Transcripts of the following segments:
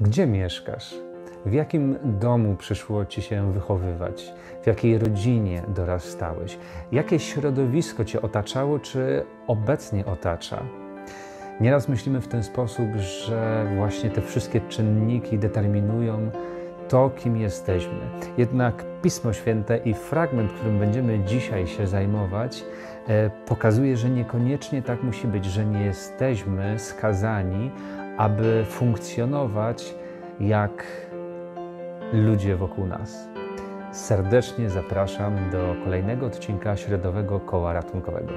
Gdzie mieszkasz? W jakim domu przyszło ci się wychowywać? W jakiej rodzinie dorastałeś? Jakie środowisko cię otaczało, czy obecnie otacza? Nieraz myślimy w ten sposób, że właśnie te wszystkie czynniki determinują to, kim jesteśmy. Jednak Pismo Święte i fragment, którym będziemy dzisiaj się zajmować, e, pokazuje, że niekoniecznie tak musi być, że nie jesteśmy skazani, aby funkcjonować jak ludzie wokół nas. Serdecznie zapraszam do kolejnego odcinka Środowego Koła Ratunkowego.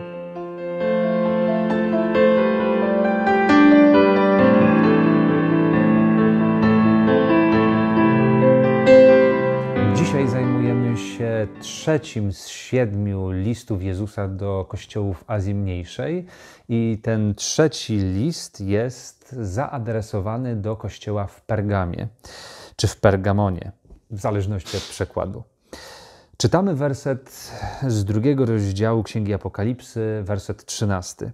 Dzisiaj zajmujemy się trzecim z siedmiu listów Jezusa do kościołów Azji Mniejszej, i ten trzeci list jest zaadresowany do kościoła w Pergamie czy w Pergamonie, w zależności od przekładu. Czytamy werset z drugiego rozdziału Księgi Apokalipsy, werset 13.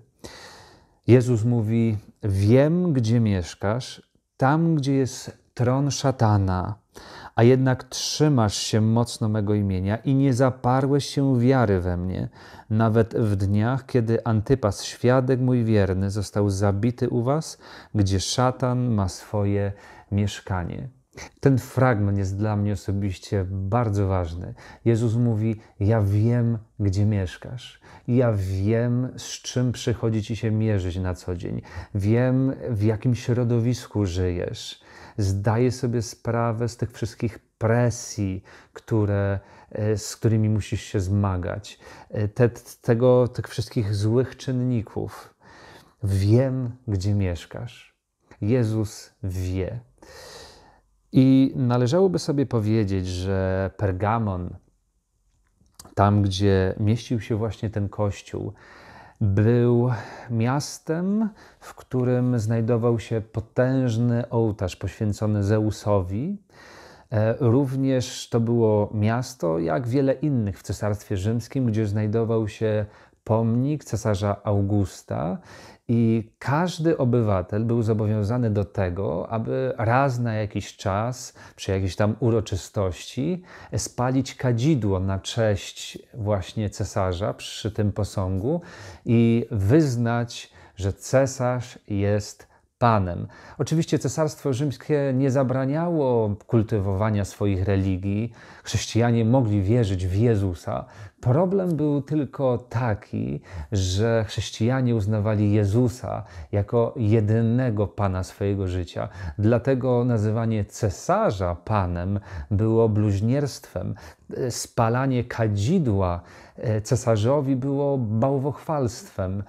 Jezus mówi: Wiem, gdzie mieszkasz, tam, gdzie jest tron szatana, a jednak trzymasz się mocno mego imienia i nie zaparłeś się wiary we mnie, nawet w dniach, kiedy Antypas, świadek mój wierny, został zabity u was, gdzie szatan ma swoje mieszkanie. Ten fragment jest dla mnie osobiście bardzo ważny. Jezus mówi: Ja wiem, gdzie mieszkasz. Ja wiem, z czym przychodzi ci się mierzyć na co dzień. Wiem, w jakim środowisku żyjesz zdaje sobie sprawę z tych wszystkich presji, które, e, z którymi musisz się zmagać, e, te, tego, tych wszystkich złych czynników. Wiem, gdzie mieszkasz. Jezus wie. I należałoby sobie powiedzieć, że Pergamon, tam gdzie mieścił się właśnie ten kościół, był miastem, w którym znajdował się potężny ołtarz poświęcony Zeusowi. E, również to było miasto, jak wiele innych w Cesarstwie Rzymskim, gdzie znajdował się pomnik cesarza Augusta i każdy obywatel był zobowiązany do tego, aby raz na jakiś czas, przy jakiejś tam uroczystości, spalić kadzidło na cześć właśnie cesarza przy tym posągu i wyznać, że cesarz jest Panem. Oczywiście Cesarstwo Rzymskie nie zabraniało kultywowania swoich religii. Chrześcijanie mogli wierzyć w Jezusa. Problem był tylko taki, że chrześcijanie uznawali Jezusa jako jedynego Pana swojego życia. Dlatego nazywanie cesarza Panem było bluźnierstwem. Spalanie kadzidła e, cesarzowi było bałwochwalstwem.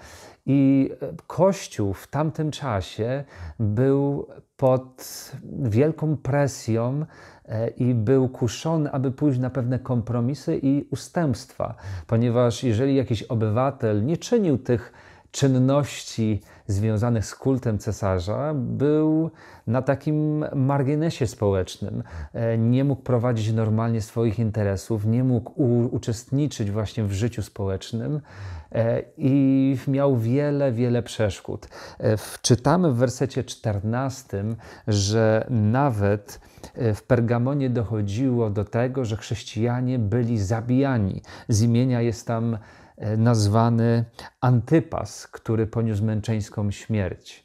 I e, Kościół w tamtym czasie był pod wielką presją e, i był kuszony, aby pójść na pewne kompromisy i ustępstwa, ponieważ jeżeli jakiś obywatel nie czynił tych czynności, związanych z kultem cesarza był na takim marginesie społecznym. E, nie mógł prowadzić normalnie swoich interesów, nie mógł uczestniczyć właśnie w życiu społecznym e, i miał wiele, wiele przeszkód. E, czytamy w wersecie 14, że nawet w Pergamonie dochodziło do tego, że chrześcijanie byli zabijani. Z imienia jest tam nazwany Antypas, który poniósł męczeńską śmierć.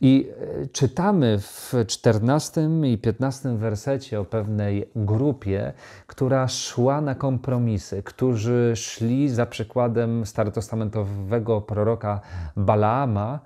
I e, czytamy w 14 i 15 wersecie o pewnej grupie, która szła na kompromisy, którzy szli za przykładem starotestamentowego proroka Balaama,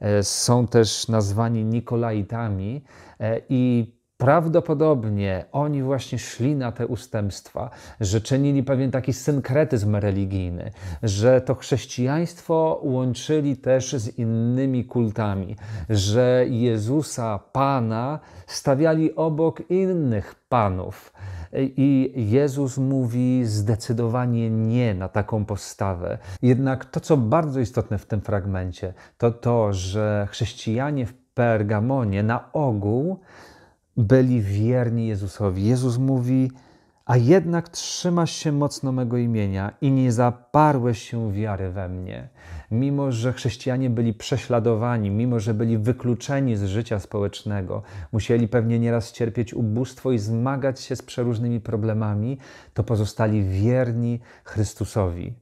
e, są też nazwani Nikolaitami e, i Prawdopodobnie oni właśnie szli na te ustępstwa, że czynili pewien taki synkretyzm religijny, że to chrześcijaństwo łączyli też z innymi kultami, że Jezusa Pana stawiali obok innych panów. I Jezus mówi zdecydowanie nie na taką postawę. Jednak to, co bardzo istotne w tym fragmencie, to to, że chrześcijanie w Pergamonie na ogół byli wierni Jezusowi. Jezus mówi: A jednak trzymasz się mocno mego imienia i nie zaparłeś się wiary we mnie. Mimo, że chrześcijanie byli prześladowani, mimo, że byli wykluczeni z życia społecznego, musieli pewnie nieraz cierpieć ubóstwo i zmagać się z przeróżnymi problemami, to pozostali wierni Chrystusowi.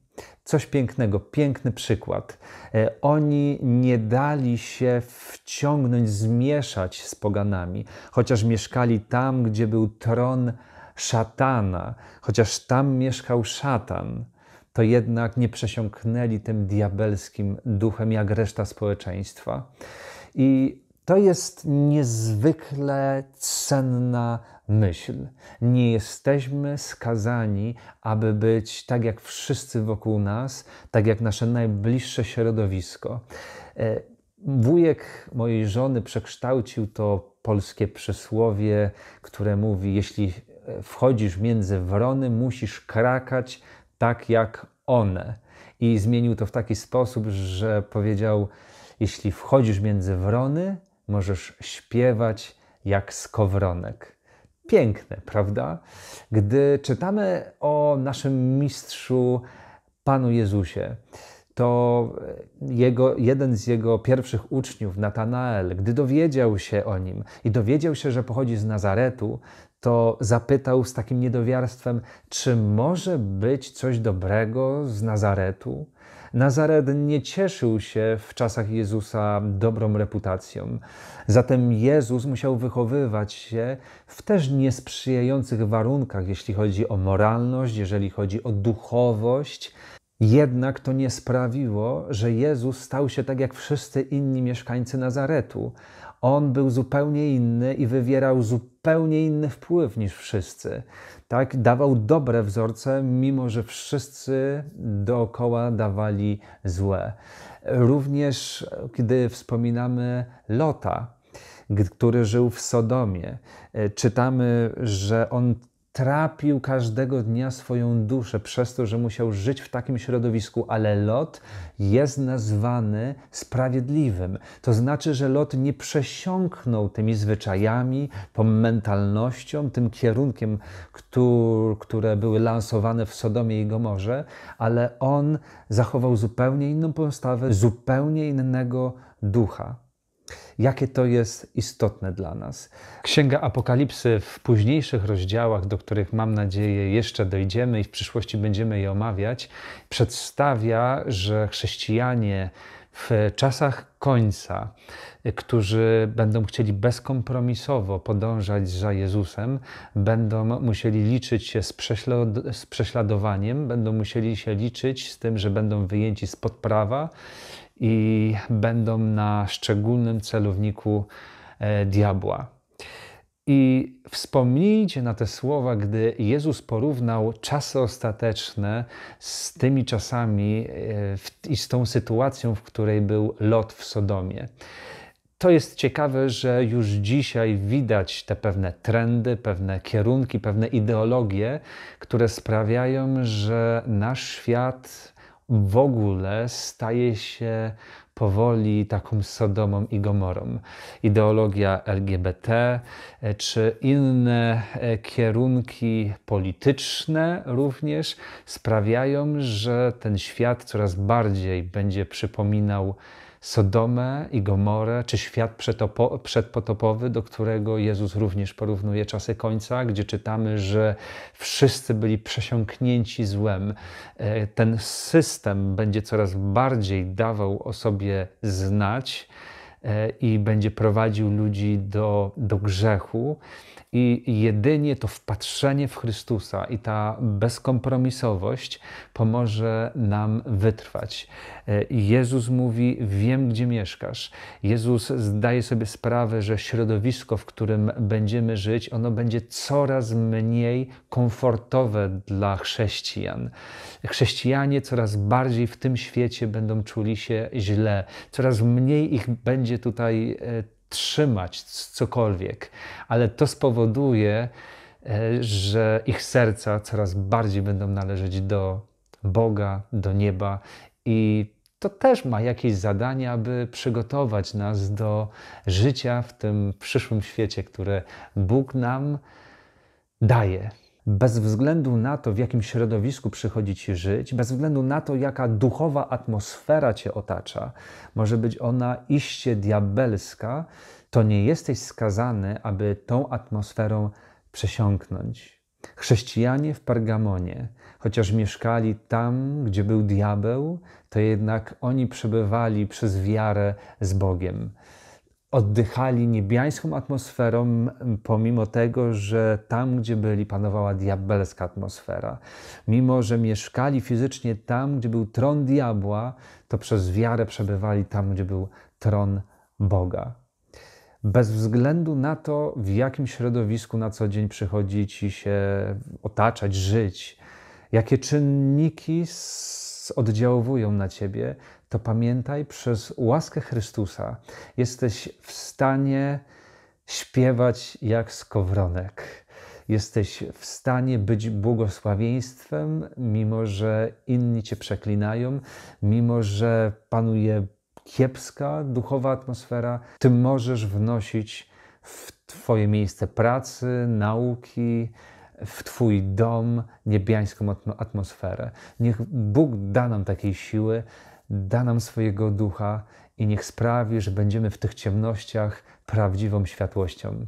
Coś pięknego, piękny przykład. E, oni nie dali się wciągnąć, zmieszać z poganami, chociaż mieszkali tam, gdzie był tron szatana, chociaż tam mieszkał szatan to jednak nie przesiąknęli tym diabelskim duchem jak reszta społeczeństwa. I to jest niezwykle cenna myśl. Nie jesteśmy skazani, aby być tak jak wszyscy wokół nas, tak jak nasze najbliższe środowisko. E, wujek mojej żony przekształcił to polskie przysłowie, które mówi: Jeśli e, wchodzisz między wrony, musisz krakać tak jak one. I zmienił to w taki sposób, że powiedział: Jeśli wchodzisz między wrony, możesz śpiewać jak skowronek piękne, prawda? Gdy czytamy o naszym mistrzu, Panu Jezusie, to jego, jeden z jego pierwszych uczniów, Natanael, gdy dowiedział się o nim i dowiedział się, że pochodzi z Nazaretu, to zapytał z takim niedowiarstwem, czy może być coś dobrego z Nazaretu? Nazaret nie cieszył się w czasach Jezusa dobrą reputacją. Zatem Jezus musiał wychowywać się w też niesprzyjających warunkach, jeśli chodzi o moralność, jeżeli chodzi o duchowość, jednak to nie sprawiło, że Jezus stał się tak jak wszyscy inni mieszkańcy Nazaretu. On był zupełnie inny i wywierał zupełnie inny wpływ niż wszyscy. Tak, dawał dobre wzorce, mimo że wszyscy dookoła dawali złe. Również gdy wspominamy Lota, który żył w Sodomie, e, czytamy, że on trapił każdego dnia swoją duszę przez to, że musiał żyć w takim środowisku, ale Lot jest nazwany sprawiedliwym. To znaczy, że Lot nie przesiąknął tymi zwyczajami, tą mentalnością, tym kierunkiem, który, które były lansowane w Sodomie i Gomorze, ale on zachował zupełnie inną postawę, zupełnie innego ducha. Jakie to jest istotne dla nas. Księga Apokalipsy w późniejszych rozdziałach, do których mam nadzieję jeszcze dojdziemy i w przyszłości będziemy je omawiać, przedstawia, że chrześcijanie w czasach końca, którzy będą chcieli bezkompromisowo podążać za Jezusem, będą musieli liczyć się z, prześlad- z prześladowaniem, będą musieli się liczyć z tym, że będą wyjęci spod prawa i będą na szczególnym celowniku e, diabła. I wspomnijcie na te słowa, gdy Jezus porównał czasy ostateczne z tymi czasami e, i z tą sytuacją, w której był lot w Sodomie. To jest ciekawe, że już dzisiaj widać te pewne trendy, pewne kierunki, pewne ideologie, które sprawiają, że nasz świat, w ogóle staje się powoli taką Sodomą i Gomorą. Ideologia LGBT e, czy inne e, kierunki polityczne również sprawiają, że ten świat coraz bardziej będzie przypominał Sodomę i Gomorę, czy świat przedpotopowy, do którego Jezus również porównuje czasy końca, gdzie czytamy, że wszyscy byli przesiąknięci złem. E, ten system będzie coraz bardziej dawał o sobie znać. E, i będzie prowadził ludzi do, do grzechu. I jedynie to wpatrzenie w Chrystusa i ta bezkompromisowość pomoże nam wytrwać. E, Jezus mówi: Wiem, gdzie mieszkasz. Jezus zdaje sobie sprawę, że środowisko, w którym będziemy żyć, ono będzie coraz mniej komfortowe dla chrześcijan. Chrześcijanie coraz bardziej w tym świecie będą czuli się źle, coraz mniej ich będzie będzie tutaj e, trzymać cokolwiek, ale to spowoduje, e, że ich serca coraz bardziej będą należeć do Boga, do nieba i to też ma jakieś zadanie, aby przygotować nas do życia w tym przyszłym świecie, które Bóg nam daje bez względu na to, w jakim środowisku przychodzi ci żyć, bez względu na to, jaka duchowa atmosfera cię otacza, może być ona iście diabelska, to nie jesteś skazany, aby tą atmosferą przesiąknąć. Chrześcijanie w Pergamonie, chociaż mieszkali tam, gdzie był diabeł, to jednak oni przebywali przez wiarę z Bogiem oddychali niebiańską atmosferą, pomimo tego, że tam, gdzie byli, panowała diabelska atmosfera. Mimo, że mieszkali fizycznie tam, gdzie był tron diabła, to przez wiarę przebywali tam, gdzie był tron Boga. Bez względu na to, w jakim środowisku na co dzień przychodzi ci się otaczać, żyć, jakie czynniki oddziałują na ciebie, to pamiętaj, przez łaskę Chrystusa jesteś w stanie śpiewać jak skowronek. Jesteś w stanie być błogosławieństwem, mimo że inni cię przeklinają, mimo że panuje kiepska duchowa atmosfera, ty możesz wnosić w Twoje miejsce pracy, nauki, w Twój dom niebiańską atmosferę. Niech Bóg da nam takiej siły, da nam swojego ducha i niech sprawi, że będziemy w tych ciemnościach prawdziwą światłością.